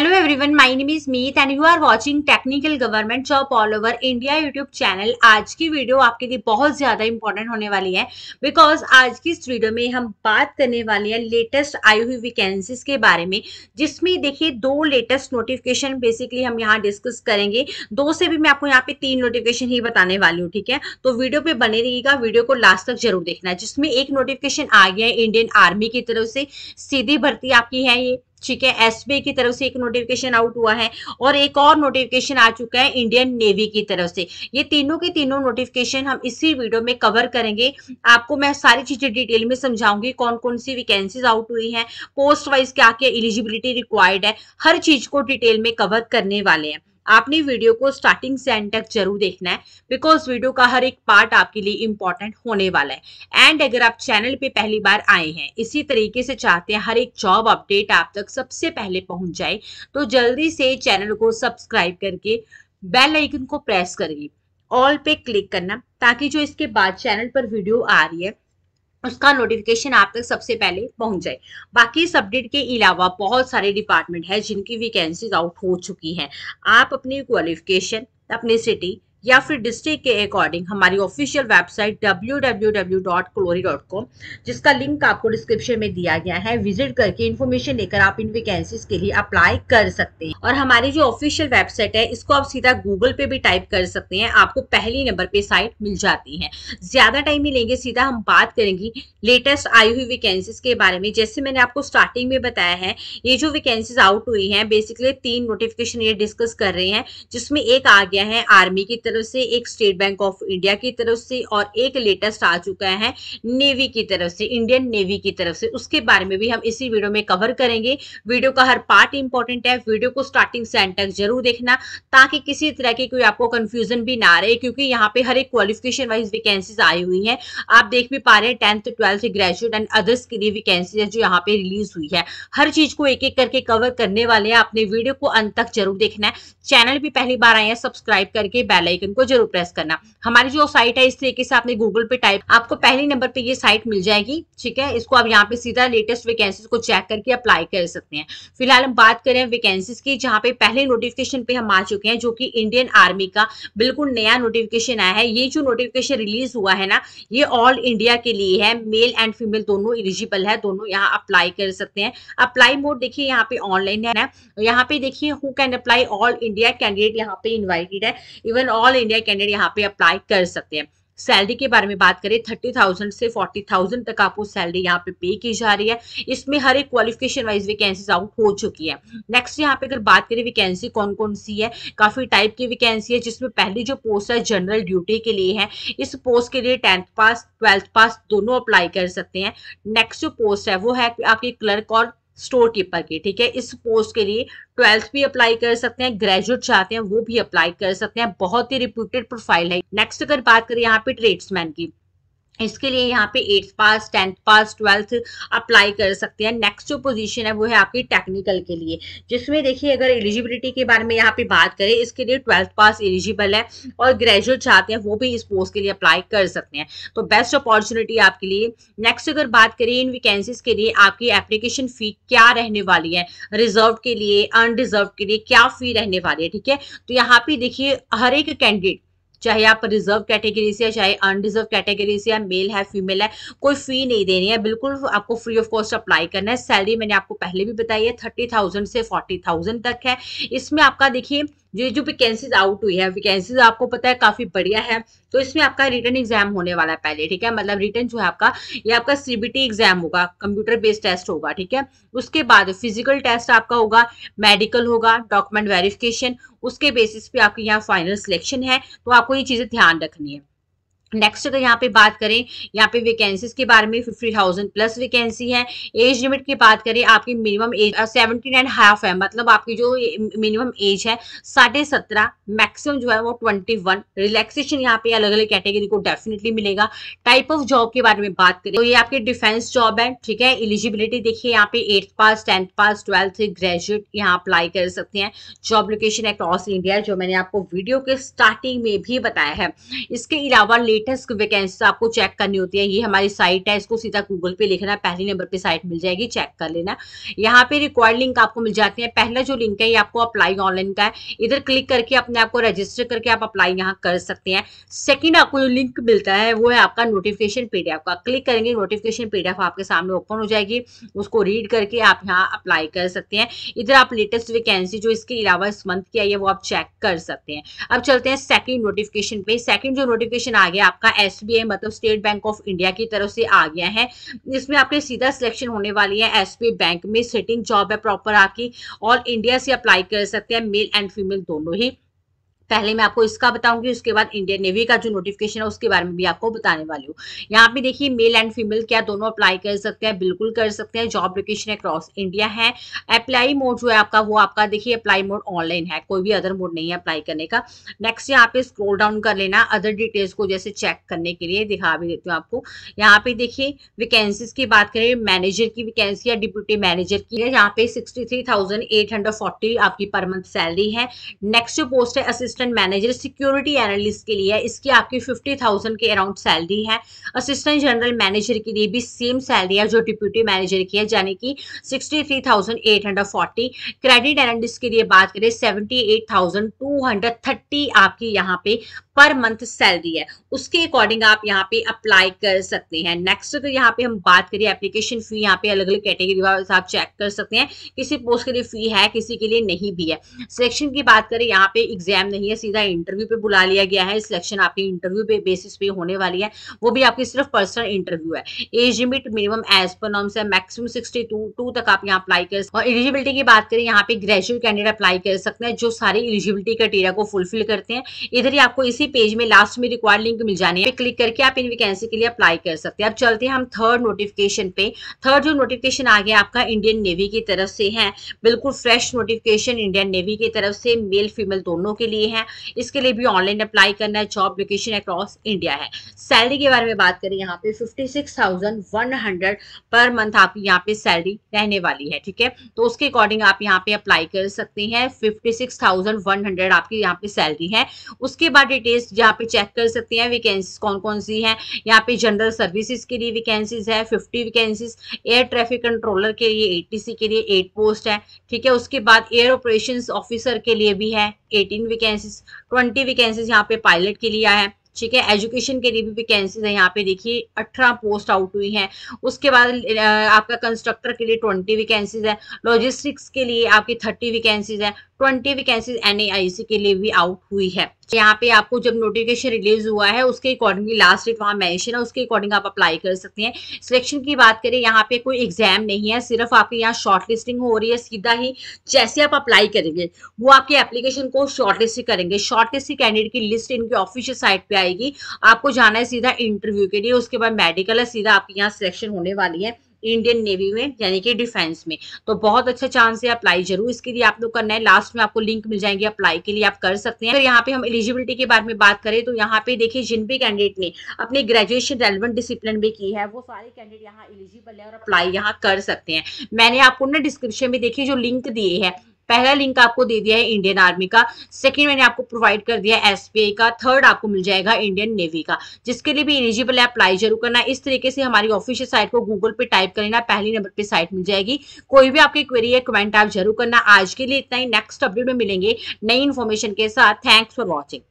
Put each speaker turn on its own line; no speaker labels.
hello everyone my name is Meet and you are watching technical government job all over India YouTube channel आज की video आपके लिए बहुत ज़्यादा इंपॉर्टेंट होने वाली है बिकॉज आज की इस वीडियो में हम बात करने वाले हैं लेटेस्ट आई हुई वैकेंसीज के बारे में जिसमें देखिए दो लेटेस्ट नोटिफिकेशन बेसिकली हम यहाँ डिस्कस करेंगे दो से भी मैं आपको यहाँ पे तीन नोटिफिकेशन ही बताने वाली हूँ ठीक है तो वीडियो पे बने रहिएगा वीडियो को लास्ट तक जरूर देखना जिसमें एक नोटिफिकेशन आ गया है इंडियन आर्मी की तरफ से सीधी भर्ती आपकी है ये ठीक है एसबीआई की तरफ से एक नोटिफिकेशन आउट हुआ है और एक और नोटिफिकेशन आ चुका है इंडियन नेवी की तरफ से ये तीनों के तीनों नोटिफिकेशन हम इसी वीडियो में कवर करेंगे आपको मैं सारी चीजें डिटेल में समझाऊंगी कौन कौन सी वैकेंसीज आउट हुई है पोस्ट वाइज क्या क्या एलिजिबिलिटी रिक्वायर्ड है हर चीज को डिटेल में कवर करने वाले हैं आपने वीडियो को स्टार्टिंग से एंड तक जरूर देखना है बिकॉज वीडियो का हर एक पार्ट आपके लिए इंपॉर्टेंट होने वाला है एंड अगर आप चैनल पे पहली बार आए हैं इसी तरीके से चाहते हैं हर एक जॉब अपडेट आप तक सबसे पहले पहुंच जाए तो जल्दी से चैनल को सब्सक्राइब करके बेल आइकन को प्रेस करिए ऑल पे क्लिक करना ताकि जो इसके बाद चैनल पर वीडियो आ रही है उसका नोटिफिकेशन आप तक सबसे पहले पहुंच जाए बाकी इस अपडेट के अलावा बहुत सारे डिपार्टमेंट है जिनकी वैकेंसीज आउट हो चुकी हैं आप अपनी क्वालिफिकेशन अपनी सिटी या फिर डिस्ट्रिक्ट के अकॉर्डिंग हमारी ऑफिशियल वेबसाइट www.clory.com जिसका लिंक आपको डिस्क्रिप्शन में दिया गया है विजिट करके इन्फॉर्मेशन लेकर आप इन वैकेंसीज के लिए अप्लाई कर सकते हैं और हमारी जो ऑफिशियल वेबसाइट है इसको आप सीधा गूगल पे भी टाइप कर सकते हैं आपको पहली नंबर पे साइट मिल जाती है ज्यादा टाइम नहीं लेंगे सीधा हम बात करेंगे लेटेस्ट आई हुई वैकेंसीज के बारे में जैसे मैंने आपको स्टार्टिंग में बताया है ये जो वैकेंसीज आउट हुई है बेसिकली तीन नोटिफिकेशन ये डिस्कस कर रहे हैं जिसमें एक आ गया है आर्मी की तरफ से एक स्टेट बैंक ऑफ इंडिया की तरफ से और एक लेटेस्ट आ चुका है नेवी की तरफ से इंडियन नेवी की तरफ से उसके बारे में भी हम इसी वीडियो में कवर करेंगे वीडियो का हर पार्ट इंपॉर्टेंट है वीडियो को स्टार्टिंग से एंड तक जरूर देखना ताकि किसी तरह की कोई आपको कंफ्यूजन भी ना रहे क्योंकि यहाँ पे हर एक क्वालिफिकेशन वाइज वैकेंसी आई हुई है आप देख भी पा रहे हैं tenth twelfth graduate and others के लिए वैकेंसी है जो यहाँ पे रिलीज हुई है हर चीज को एक एक करके कवर करने वाले हैं आपने वीडियो को अंत तक जरूर देखना है चैनल भी पहली बार आए हैं सब्सक्राइब करके बेलाइक आइकन को जरूर प्रेस करना हमारी जो साइट है इस तरीके से आपने गूगल पे टाइप आपको पहले नंबर पे ये साइट मिल जाएगी ठीक है इसको आप यहाँ पे सीधा लेटेस्ट वैकेंसीज को चेक करके अप्लाई कर सकते हैं फिलहाल हम बात करें वैकेंसीज की जहाँ पे पहले नोटिफिकेशन पे हम आ चुके हैं जो की इंडियन आर्मी का बिल्कुल नया नोटिफिकेशन आया है ये जो नोटिफिकेशन रिलीज हुआ है ना ये ऑल इंडिया के लिए है मेल एंड फीमेल दोनों इलिजिबल है दोनों यहाँ अप्लाई कर सकते हैं अप्लाई मोड देखिए यहाँ पे ऑनलाइन है ना यहाँ पे देखिए who can apply all India candidate यहाँ पे इन्वाइटेड है even all all India candidate यहाँ पे अप्लाई कर सकते हैं सैलरी के बारे में बात करें थर्टी थाउजेंड से फोर्टी थाउजेंड तक आपको सैलरी यहाँ पे पे की जा रही है इसमें हर एक क्वालिफिकेशन वाइज वैकेंसी आउट हो चुकी है नेक्स्ट यहाँ पे अगर बात करें वैकेंसी कौन कौन सी है काफी टाइप की वैकेंसी है जिसमें पहली जो पोस्ट है जनरल ड्यूटी के लिए है इस पोस्ट के लिए टेंथ पास ट्वेल्थ पास दोनों अप्लाई कर सकते हैं नेक्स्ट जो पोस्ट है वो है आपकी क्लर्क और स्टोर कीपर की ठीक है इस पोस्ट के लिए ट्वेल्थ भी अप्लाई कर सकते हैं ग्रेजुएट चाहते हैं वो भी अप्लाई कर सकते हैं बहुत ही रिप्यूटेड प्रोफाइल है नेक्स्ट अगर बात करें यहाँ पे ट्रेड्समैन की इसके लिए यहाँ पे eighth pass tenth pass twelfth apply कर सकते हैं नेक्स्ट जो पोजीशन है वो है आपकी टेक्निकल के लिए जिसमें देखिए अगर एलिजिबिलिटी के बारे में यहाँ पे बात करें इसके लिए ट्वेल्थ पास एलिजिबल है और ग्रेजुएट चाहते हैं वो भी इस पोस्ट के लिए अप्लाई कर सकते हैं तो बेस्ट अपॉर्चुनिटी आपके लिए नेक्स्ट अगर बात करें इन वैकेंसीज के लिए आपकी एप्लीकेशन फी क्या रहने वाली है रिजर्व के लिए अनरिजर्व के लिए क्या फी रहने वाली है ठीक है तो यहाँ पे देखिए हर एक कैंडिडेट चाहे आप रिजर्व कैटेगरी से चाहे अनरिजर्व कैटेगरी से या मेल है फीमेल है कोई फी नहीं देनी है बिल्कुल आपको फ्री ऑफ कॉस्ट अप्लाई करना है सैलरी मैंने आपको पहले भी बताई है थर्टी थाउजेंड से फोर्टी थाउजेंड तक है इसमें आपका देखिए ये जो वैकेंसीज आउट हुई है वैकेंसीज आपको पता है काफ़ी बढ़िया है तो इसमें आपका रिटर्न एग्जाम होने वाला है पहले ठीक है मतलब रिटर्न जो है आपका ये आपका सीबीटी एग्जाम होगा कंप्यूटर बेस्ड टेस्ट होगा ठीक है उसके बाद फिजिकल टेस्ट आपका होगा मेडिकल होगा डॉक्यूमेंट वेरिफिकेशन उसके बेसिस पे आपके यहाँ फाइनल सिलेक्शन है तो आपको ये चीज़ें ध्यान रखनी है नेक्स्ट अगर यहाँ पे बात करें यहाँ पे वैकेंसीज के बारे में फिफ्टी थाउजेंड प्लस वैकेंसी है एज लिमिट की बात करें आपकी minimum age seventy nine half है मतलब आपकी जो मिनिमम एज है साढ़े सत्रह मैक्सिमम जो है वो ट्वेंटी वन रिलैक्सेशन यहाँ पे अलग अलग कैटेगरी को डेफिनेटली मिलेगा टाइप ऑफ जॉब के बारे में बात करें तो ये आपकी डिफेंस जॉब है ठीक है एलिजिबिलिटी देखिए यहाँ पे eighth pass tenth pass twelfth graduate यहाँ अप्लाई कर सकते हैं जॉब लोकेशन अक्रॉस इंडिया जो मैंने आपको वीडियो के स्टार्टिंग में भी बताया है इसके अलावा लेटेस्ट वैकेंसी आपको चेक करनी होती है ये हमारी साइट है इसको सीधा गूगल पे लिखना पहले नंबर पे साइट मिल जाएगी चेक कर लेना यहाँ पे रिक्वायर्ड लिंक आपको मिल जाती है पहला जो लिंक है ये आपको अप्लाई ऑनलाइन का है इधर क्लिक करके अपने आपको रजिस्टर करके आप अप्लाई यहाँ कर सकते हैं सेकेंड आपको जो लिंक मिलता है वो है आपका नोटिफिकेशन पीडीएफ का क्लिक करेंगे नोटिफिकेशन पीडीएफ आपके सामने ओपन हो जाएगी उसको रीड करके आप यहाँ अप्लाई कर सकते हैं इधर आप लेटेस्ट वैकेंसी जो इसके अलावा इस मंथ की आई है वो आप चेक कर सकते हैं अब चलते हैं सेकेंड नोटिफिकेशन पे सेकंड जो नोटिफिकेशन आ गया आपका एस मतलब स्टेट बैंक ऑफ इंडिया की तरफ से आ गया है इसमें आपके सीधा सिलेक्शन होने वाली है एस बैंक में सेटिंग जॉब है प्रॉपर आपकी और इंडिया से अप्लाई कर सकते हैं मेल एंड फीमेल दोनों ही पहले मैं आपको इसका बताऊंगी उसके बाद इंडियन नेवी का जो नोटिफिकेशन है उसके बारे में भी आपको बताने वाली हूँ यहाँ पे देखिए मेल एंड फीमेल क्या दोनों अप्लाई कर सकते हैं बिल्कुल कर सकते हैं जॉब लोकेशन अक्रॉस इंडिया है अप्लाई मोड जो है आपका वो आपका देखिए अप्लाई मोड ऑनलाइन है कोई भी अदर मोड नहीं है अप्लाई करने का नेक्स्ट यहाँ पे स्क्रोल डाउन कर लेना अदर डिटेल्स को जैसे चेक करने के लिए दिखा भी देती हूँ आपको यहाँ पे देखिए वैकेंसीज की बात करें मैनेजर की वैकेंसी या डिप्यूटी मैनेजर की है यहाँ पे सिक्सटी आपकी पर मंथ सैलरी है नेक्स्ट जो पोस्ट है assistant assistant manager security analyst के लिए है इसकी आपकी फिफ्टी थाउजेंड के अराउंड सैलरी है असिस्टेंट जनरल मैनेजर के लिए भी सेम सैलरी है जो डिप्यूटी मैनेजर की है यानी कि सिक्सटी क्रेडिट एनालिस्ट के लिए बात करें सेवेंटी आपकी यहाँ पे पर मंथ सैलरी है उसके अकॉर्डिंग आप यहाँ पे अप्लाई कर सकते हैं नेक्स्ट अगर यहाँ पे हम बात करिए एप्लीकेशन फी यहाँ पे अलग अलग कैटेगरी आप चेक कर सकते हैं किसी पोस्ट के लिए फी है किसी के लिए नहीं भी है सिलेक्शन की बात करें यहाँ पे एग्जाम नहीं है सीधा इंटरव्यू पे बुला लिया गया है सिलेक्शन आपकी इंटरव्यू पे बेसिस पे होने वाली है वो भी आपकी सिर्फ पर्सनल इंटरव्यू है एज लिमिट मिनिमम एज पर नॉर्म्स है मैक्सिमम सिक्सटी टू तक आप यहाँ अप्लाई कर और एलिजिबिलिटी की बात करें यहाँ पे ग्रेजुएट कैंडिडेट अप्लाई कर सकते हैं जो सारी एलिजिबिलिटी क्राइटेरिया को फुलफिल करते हैं इधर ही आपको इसी पेज में लास्ट में रिक्वायर्ड लिंक मिल जाने पे क्लिक करके आप इन वैकेंसी के लिए अप्लाई कर सकते हैं अब चलते हैं हम थर्ड नोटिफिकेशन पे थर्ड जो नोटिफिकेशन आ गया आपका इंडियन नेवी की तरफ से है बिल्कुल फ्रेश नोटिफिकेशन इंडियन नेवी की तरफ से मेल फीमेल दोनों के लिए है इसके लिए भी ऑनलाइन अप्लाई करना है जॉब लोकेशन अक्रॉस इंडिया है सैलरी के बारे में बात करें यहाँ पे fifty six thousand one hundred per month आपकी यहाँ पे सैलरी रहने वाली है ठीक है तो उसके अकॉर्डिंग आप यहाँ पे अप्लाई कर सकते हैं fifty six thousand one hundred आपकी यहाँ पे सैलरी है उसके बाद डिटेल टेस्ट यहाँ पे चेक कर सकते हैं वैकेंसीज कौन कौन सी हैं यहाँ पे जनरल सर्विसेज के लिए वैकेंसीज है 50 वैकेंसीज एयर ट्रैफिक कंट्रोलर के लिए एटीसी के लिए एट पोस्ट है ठीक है उसके बाद एयर ऑपरेशन ऑफिसर के लिए भी है एटीन वैकेंसीज ट्वेंटी वैकेंसीज यहाँ पे पायलट के लिए है ठीक है एजुकेशन के लिए भी वैकेंसीज है यहाँ पे देखिए अठारह पोस्ट आउट हुई हैं उसके बाद आपका कंस्ट्रक्टर के लिए ट्वेंटी वैकेंसीज है लॉजिस्टिक्स के लिए आपकी थर्टी वैकेंसीज है ट्वेंटी वैकेंसीज एनएआईसी के लिए भी आउट हुई है यहाँ पे आपको जब नोटिफिकेशन रिलीज हुआ है उसके अकॉर्डिंगली लास्ट डेट वहाँ मैंशन है उसके अकॉर्डिंग आप अप्लाई कर सकते हैं सिलेक्शन की बात करें यहाँ पे कोई एग्जाम नहीं है सिर्फ आपके यहाँ शॉर्ट लिस्टिंग हो रही है सीधा ही जैसे आप अप्लाई करेंगे वो आपके एप्लीकेशन को शॉर्ट लिस्ट करेंगे शॉर्ट लिस्ट कैंडिडेट की लिस्ट इनके ऑफिशियल साइट पे आएगी आपको जाना है सीधा इंटरव्यू के लिए उसके बाद मेडिकल है सीधा आपके यहाँ सिलेक्शन होने वाली है इंडियन नेवी में यानी कि डिफेंस में तो बहुत अच्छा चांस है अप्लाई जरूर इसके लिए आप लोग करना है लास्ट में आपको लिंक मिल जाएंगे अप्लाई के लिए आप कर सकते हैं अगर यहाँ पे हम एलिजिबिलिटी के बारे में बात करें तो यहाँ पे देखिए जिन भी कैंडिडेट ने अपनी ग्रेजुएशन रेलिवेंट डिसिप्लिन में की है वो सारे कैंडिडेट यहाँ एलिजिबल है और अप्लाई यहाँ कर सकते हैं मैंने आपको ना डिस्क्रिप्शन में देखिए जो लिंक दिए है पहला लिंक आपको दे दिया है इंडियन आर्मी का सेकेंड मैंने आपको प्रोवाइड कर दिया है एस का थर्ड आपको मिल जाएगा इंडियन नेवी का जिसके लिए भी एलिजिबल है अप्लाई जरूर करना इस तरीके से हमारी ऑफिशियल साइट को गूगल पे टाइप कर लेना पहली नंबर पर साइट मिल जाएगी कोई भी आपकी क्वेरी है कमेंट आप जरूर करना आज के लिए इतना ही नेक्स्ट अपडेट में मिलेंगे नई इन्फॉर्मेशन के साथ थैंक्स फॉर वॉचिंग